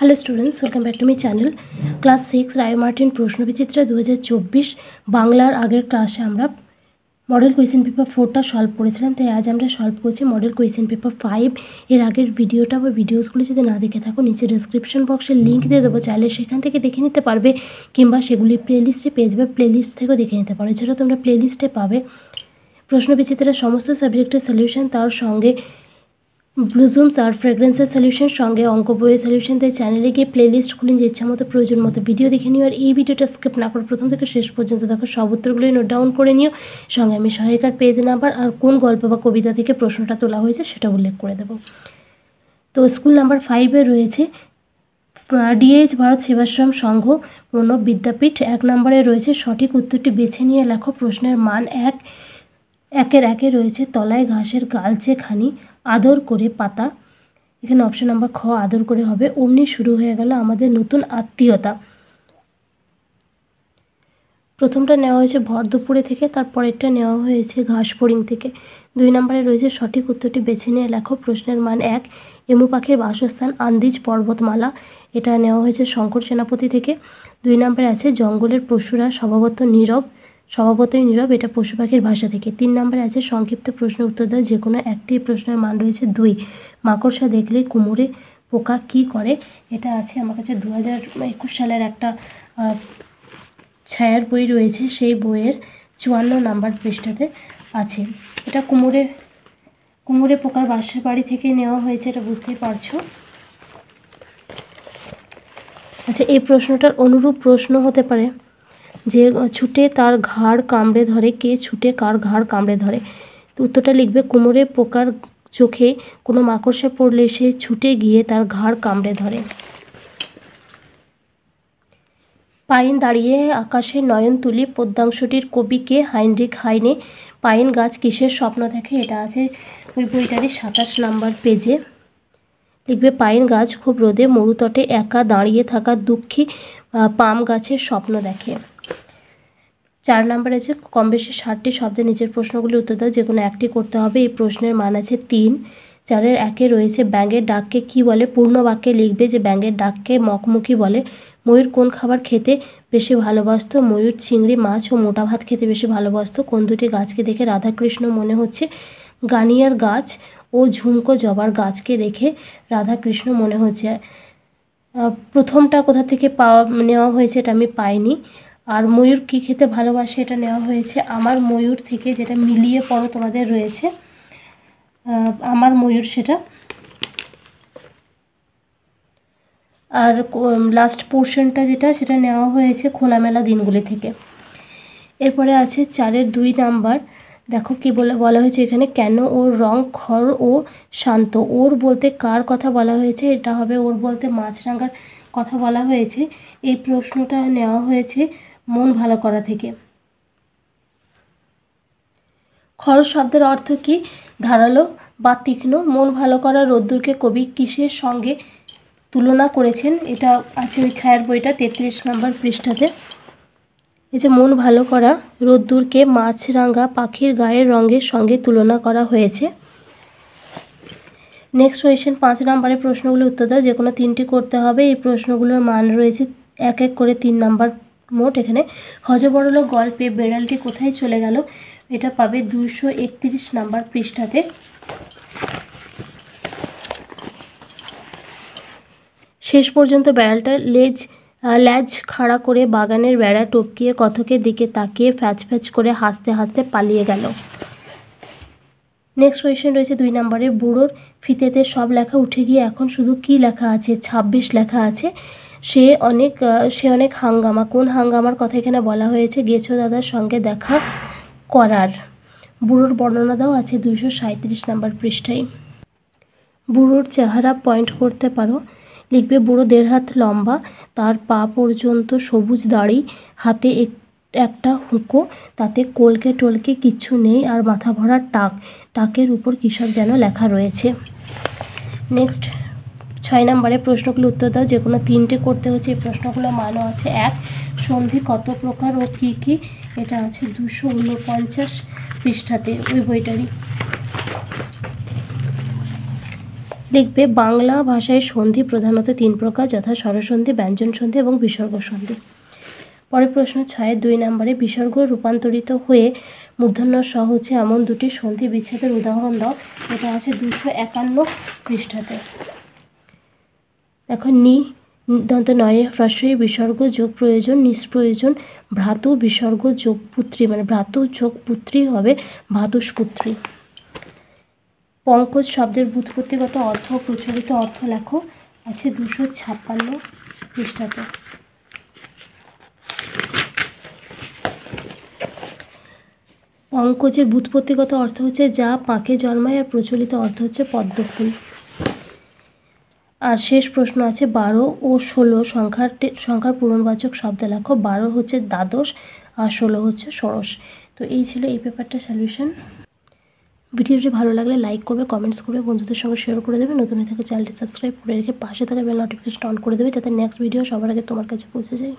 hello students welcome back to my channel class six Ray Martin প্রশ্নবিচিত্রা দু বাংলার আগের ক্লাসে আমরা মডেল কোয়েশ্চেন পেপার ফোরটা সলভ করেছিলাম তাই আজ আমরা সলভ করছি মডেল কোয়েশ্চেন পেপার ফাইভ এর আগের ভিডিওটা বা ভিডিওসগুলো যদি না দেখে থাকো নিচে ডিসক্রিপশন বক্সে লিঙ্ক দিয়ে দেবো চাইলে সেখান থেকে দেখে নিতে পারবে কিংবা সেগুলি প্লেলিস্টে পেজ বা প্লেলিস্ট থেকেও দেখে নিতে পারো এছাড়াও তোমরা প্লেলিস্টে পাবে প্রশ্ন সমস্ত সাবজেক্টের সলিউশন তার সঙ্গে ব্লুজুমস আর ফ্রেগরেন্সের সলিউশন সঙ্গে অঙ্ক বইয়ের সলিউশন তাই চ্যানেলে গিয়ে প্লেলিস্ট খুলুন যে ইচ্ছা মতো প্রয়োজন মতো ভিডিও দেখে নিও আর এই ভিডিওটা স্কিপ না করে প্রথম থেকে শেষ পর্যন্ত দেখো সব উত্তরগুলোই নোট ডাউন করে নিও সঙ্গে আমি সহায়িকার পেজ নাম্বার আর কোন গল্প বা কবিতা থেকে প্রশ্নটা তোলা হয়েছে সেটা উল্লেখ করে দেবো তো স্কুল নাম্বার ফাইভে রয়েছে ডিএইচ ভারত সেবাশ্রম সংঘ প্রণব বিদ্যাপীঠ এক নম্বরে রয়েছে সঠিক উত্তরটি বেছে নিয়ে লেখো প্রশ্নের মান এক একের একে রয়েছে তলায় ঘাসের গালছে খানি আদর করে পাতা এখানে অপশন নাম্বার খ আদর করে হবে অমনি শুরু হয়ে গেল আমাদের নতুন আত্মীয়তা প্রথমটা নেওয়া হয়েছে ভর থেকে তারপরেরটা নেওয়া হয়েছে ঘাস ফড়িং থেকে দুই নম্বরে রয়েছে সঠিক উত্তরটি বেছে নিয়ে লেখো প্রশ্নের মান এক এমু পাখির বাসস্থান আন্দিজ পর্বতমালা এটা নেওয়া হয়েছে শঙ্কর সেনাপতি থেকে দুই নম্বরে আছে জঙ্গলের পশুরা স্বভাবত নীরব স্বভাবতই নীরব এটা পশু পাখির ভাষা থেকে তিন নম্বরে আছে সংক্ষিপ্ত প্রশ্ন উত্তর দেওয়া যে কোনো একটি প্রশ্নের মান রয়েছে দুই মাকড়সা দেখলে কুমুরে পোকা কি করে এটা আছে আমার কাছে দু হাজার একুশ সালের একটা ছায়ার বই রয়েছে সেই বইয়ের চুয়ান্ন নাম্বার পৃষ্ঠাতে আছে এটা কুমুরে কুমুরে পোকার বাসার বাড়ি থেকে নেওয়া হয়েছে এটা বুঝতেই পারছো আচ্ছা এই প্রশ্নটার অনুরূপ প্রশ্ন হতে পারে যে ছুটে তার ঘাড় কামড়ে ধরে কে ছুটে কার ঘাড় কামড়ে ধরে উত্তরটা লিখবে কুমোরে পোকার চোখে কোনো মাকড়সা পড়লে সে ছুটে গিয়ে তার ঘাড় কামড়ে ধরে পাইন দাঁড়িয়ে আকাশে নয়ন তুলি পদ্মাংশটির কবিকে হাইনরিক হাইনে পাইন গাছ কিসের স্বপ্ন দেখে এটা আছে ওই বইটারই সাতাশ নাম্বার পেজে লিখবে পাইন গাছ খুব রোদে মরুতটে একা দাঁড়িয়ে থাকা দুঃখী পাম গাছের স্বপ্ন দেখে চার নাম্বার আছে কম বেশি ষাটটি শব্দে নিজের প্রশ্নগুলি উত্তর দাও যে কোনো একটি করতে হবে এই প্রশ্নের মান আছে তিন চারের একে রয়েছে ব্যাঙের ডাককে কি বলে পূর্ণ বাক্যে লিখবে যে ব্যাঙের ডাককে মকমুখি বলে ময়ূর কোন খাবার খেতে বেশি ভালোবাসত ময়ূর চিংড়ি মাছ ও মোটা ভাত খেতে বেশি ভালোবাসত কোন দুটি গাছকে দেখে রাধাকৃষ্ণ মনে হচ্ছে গানিয়ার গাছ ও ঝুমকো জবার গাছকে দেখে রাধাকৃষ্ণ মনে হচ্ছে প্রথমটা কোথা থেকে পাওয়া নেওয়া হয়েছে এটা আমি পাইনি আর ময়ূর কি খেতে ভালোবাসে এটা নেওয়া হয়েছে আমার ময়ূর থেকে যেটা মিলিয়ে পড়ো তোমাদের রয়েছে আমার ময়ূর সেটা আর লাস্ট পোর্শনটা যেটা সেটা নেওয়া হয়েছে খোলামেলা দিনগুলি থেকে এরপরে আছে চারের দুই নাম্বার দেখো কি বলে বলা হয়েছে এখানে কেন ওর রং খর ও শান্ত ওর বলতে কার কথা বলা হয়েছে এটা হবে ওর বলতে মাছরাঙ্গার কথা বলা হয়েছে এই প্রশ্নটা নেওয়া হয়েছে মন ভালো করা থেকে খরচ শব্দের অর্থ কি ধারালো বা তীক্ষ্ণ মন ভালো করা রোদ্দুরকে কবি কিসের সঙ্গে তুলনা করেছেন এটা আছে ওই ছায়ার বইটা তেত্রিশ নম্বর পৃষ্ঠাতে এই যে মন ভালো করা রোদ্দুরকে মাছরাঙা পাখির গায়ের রঙের সঙ্গে তুলনা করা হয়েছে নেক্সট কোয়েশন পাঁচ নম্বরের প্রশ্নগুলো উত্তর দেওয়া যে কোনো তিনটি করতে হবে এই প্রশ্নগুলোর মান রয়েছে এক এক করে তিন নাম্বার মোট এখানে হজবরল গল্পে বেড়ালটি কোথায় চলে গেল এটা পাবে দুশো একত্রিশ নাম্বার পৃষ্ঠাতে শেষ পর্যন্ত বেড়ালটা লেজ ল্যাজ খাড়া করে বাগানের বেড়া টপকিয়ে কথকের দিকে তাকিয়ে ফ্যাচ ফ্যাচ করে হাসতে হাসতে পালিয়ে গেল নেক্সট কোয়েশন রয়েছে দুই নম্বরে বুড়োর ফিতেতে সব লেখা উঠে গিয়ে এখন শুধু কি লেখা আছে ২৬ লেখা আছে সে অনেক সে অনেক হাঙ্গামা কোন হাঙ্গামার কথা এখানে বলা হয়েছে গেছো দাদার সঙ্গে দেখা করার বুড়োর বর্ণনা দাও আছে দুইশো সাঁত্রিশ নাম্বার পৃষ্ঠায় বুড়োর চেহারা পয়েন্ট করতে পারো লিখবে বুড়ো দেড় হাত লম্বা তার পা পর্যন্ত সবুজ দাড়ি হাতে এক একটা হুঁকো তাতে কলকে টলকে কিছু নেই আর মাথা ভরা টাক টাকের উপর কিসব যেন লেখা রয়েছে নেক্সট ছয় নম্বরে প্রশ্নগুলো উত্তর দাও যে কোনো তিনটে করতে হচ্ছে এই প্রশ্নগুলো মানও আছে এক সন্ধি কত প্রকার ও কি কি এটা আছে দুশো উনপঞ্চাশ পৃষ্ঠাতে ওই বইটারই লিখবে বাংলা ভাষায় সন্ধি প্রধানত তিন প্রকার যথা স্বরসন্ধি ব্যঞ্জন সন্ধি এবং বিসর্গ সন্ধি পরের প্রশ্ন ছয়ের দুই নম্বরে বিসর্গ রূপান্তরিত হয়ে মূর্ধন্য সহ হচ্ছে এমন দুটি সন্ধি বিচ্ছেদের উদাহরণ দাও এটা আছে দুশো একান্ন পৃষ্ঠাতে এখন নি দন্ত নয় হ্রস্বই বিসর্গ যোগ প্রয়োজন নিষ্প্রয়োজন ভ্রাতু বিসর্গ যোগ পুত্রী মানে ভ্রাতু যোগ পুত্রী হবে ভাতুষ পুত্রী পঙ্কজ শব্দের বুৎপত্তিগত অর্থ প্রচলিত অর্থ লেখো আছে দুশো ছাপ্পান্ন পৃষ্ঠাতে পঙ্কজের বুৎপত্তিগত অর্থ হচ্ছে যা পাকে জন্মায় আর প্রচলিত অর্থ হচ্ছে পদ্মফুল আর শেষ প্রশ্ন আছে বারো ও ষোলো সংখ্যার সংখ্যার পূরণবাচক শব্দ লেখো বারো হচ্ছে দ্বাদশ আর ষোলো হচ্ছে ষোড়শ তো এই ছিল এই পেপারটা সলিউশন ভিডিওটি ভালো লাগলে লাইক করবে কমেন্টস করবে বন্ধুদের সঙ্গে শেয়ার করে দেবে নতুন হয়ে থাকে চ্যানেলটি সাবস্ক্রাইব করে রেখে পাশে থাকা বেল নোটিফিকেশন অন করে দেবে যাতে নেক্সট ভিডিও সবার আগে তোমার কাছে পৌঁছে যায়